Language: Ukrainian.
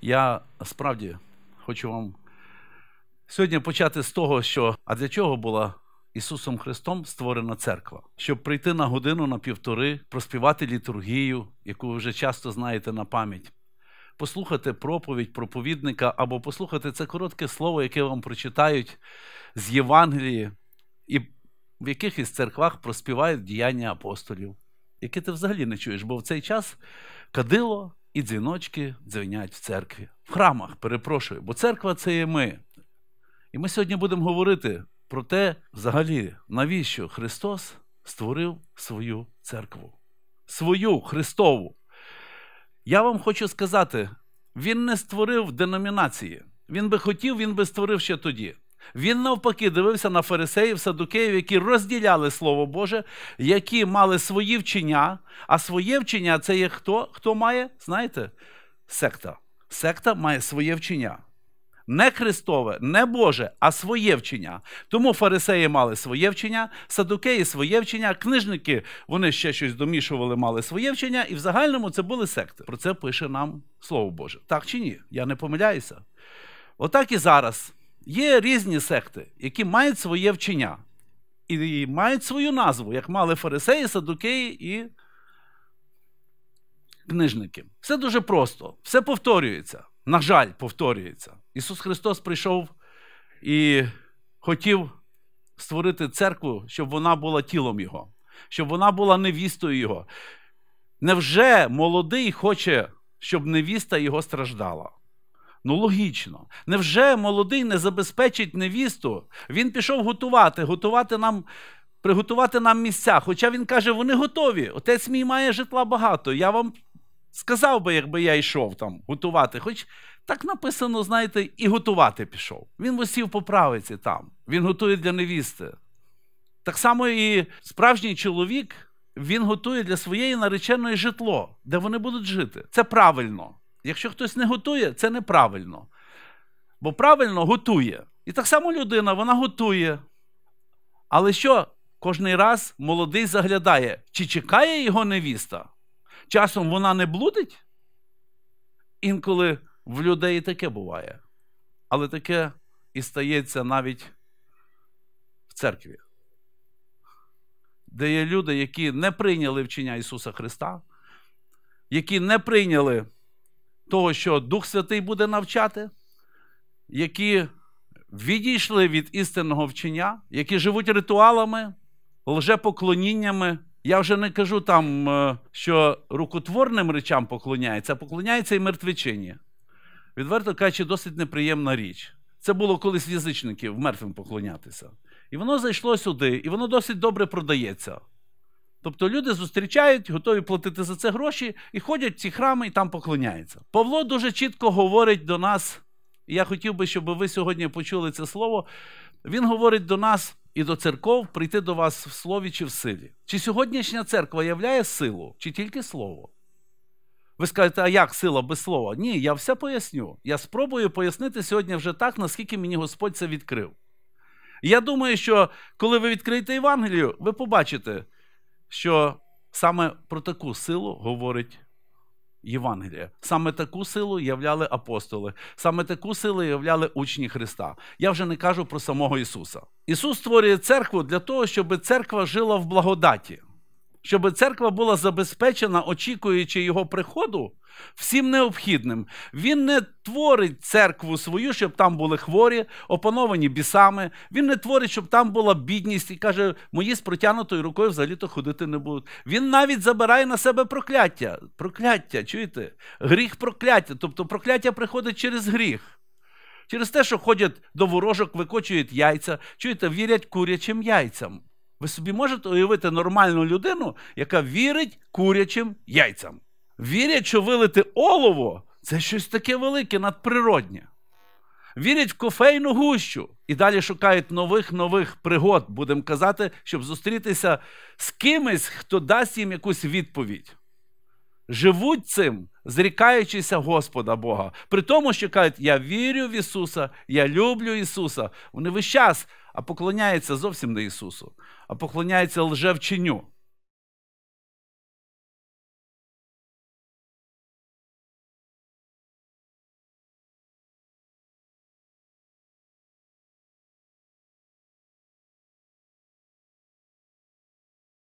Я справді хочу вам сьогодні почати з того, що а для чого була Ісусом Христом створена церква, щоб прийти на годину на півтори, проспівати літургію, яку ви вже часто знаєте на пам'ять, послухати проповідь проповідника або послухати це коротке слово, яке вам прочитають з Євангелії, і в яких із церквах проспівають діяння апостолів, які ти взагалі не чуєш, бо в цей час кадило і дзвіночки дзвенять в церкві, в храмах, перепрошую, бо церква це є ми. І ми сьогодні будемо говорити про те, взагалі, навіщо Христос створив свою церкву, свою Христову. Я вам хочу сказати, Він не створив деномінації. Він би хотів, він би створив ще тоді. Він навпаки дивився на фарисеїв, садукеїв, які розділяли Слово Боже, які мали свої вчення, а своє вчення це є хто? Хто має? Знаєте? Секта. Секта має своє вчення. Не Христове, не Боже, а своє вчення. Тому фарисеї мали своє вчення, садукеї своє вчення, книжники вони ще щось домішували, мали своє вчення, і в загальному це були секти. Про це пише нам Слово Боже. Так чи ні? Я не помиляюся. Отак і зараз. Є різні секти, які мають своє вчення і мають свою назву, як мали фарисеї, садукеї і книжники. Все дуже просто, все повторюється. На жаль, повторюється. Ісус Христос прийшов і хотів створити церкву, щоб вона була тілом Його, щоб вона була невістою Його. Невже молодий хоче, щоб невіста його страждала? Ну, логічно. Невже молодий не забезпечить невісту? Він пішов готувати, готувати нам, приготувати нам місця. Хоча він каже, вони готові. Отець мій має житла багато. Я вам сказав би, якби я йшов там готувати. Хоч так написано, знаєте, і готувати пішов. Він висів по правиці там, він готує для невісти. Так само і справжній чоловік він готує для своєї нареченої житло, де вони будуть жити. Це правильно. Якщо хтось не готує, це неправильно. Бо правильно готує. І так само людина, вона готує. Але що? Кожний раз молодий заглядає, чи чекає його невіста? Часом вона не блудить? Інколи в людей таке буває. Але таке і стається навіть в церкві, де є люди, які не прийняли вчення Ісуса Христа, які не прийняли того, що Дух Святий буде навчати, які відійшли від істинного вчення, які живуть ритуалами, лжепоклоніннями. Я вже не кажу там, е, що рукотворним речам поклоняється, а поклоняється і мертвичині. Відверто кажучи, досить неприємна річ. Це було колись язичників мертвим поклонятися. І воно зайшло сюди, і воно досить добре продається. Тобто люди зустрічають, готові платити за це гроші і ходять в ці храми і там поклоняються. Павло дуже чітко говорить до нас, і я хотів би, щоб ви сьогодні почули це слово. Він говорить до нас і до церков прийти до вас в слові чи в силі. Чи сьогоднішня церква являє силу, чи тільки слово? Ви скажете, а як сила без слова? Ні, я все поясню. Я спробую пояснити сьогодні вже так, наскільки мені Господь це відкрив. Я думаю, що коли ви відкриєте Євангелію, ви побачите що саме про таку силу говорить Євангелія. Саме таку силу являли апостоли, саме таку силу являли учні Христа. Я вже не кажу про самого Ісуса. Ісус створює церкву для того, щоб церква жила в благодаті щоб церква була забезпечена, очікуючи його приходу, всім необхідним. Він не творить церкву свою, щоб там були хворі, опановані бісами. Він не творить, щоб там була бідність і каже, мої з протянутою рукою взагалі-то ходити не будуть. Він навіть забирає на себе прокляття. Прокляття, чуєте? Гріх прокляття. Тобто прокляття приходить через гріх. Через те, що ходять до ворожок, викочують яйця, чуєте, вірять курячим яйцям. Ви собі можете уявити нормальну людину, яка вірить курячим яйцям. Вірять, що вилити олово це щось таке велике, надприроднє. Вірять в кофейну гущу і далі шукають нових нових пригод, будемо казати, щоб зустрітися з кимось, хто дасть їм якусь відповідь. Живуть цим, зрікаючися Господа Бога. При тому, що кажуть, я вірю в Ісуса, я люблю Ісуса. Вони весь час а поклоняється зовсім не Ісусу, а поклоняється лжевченню.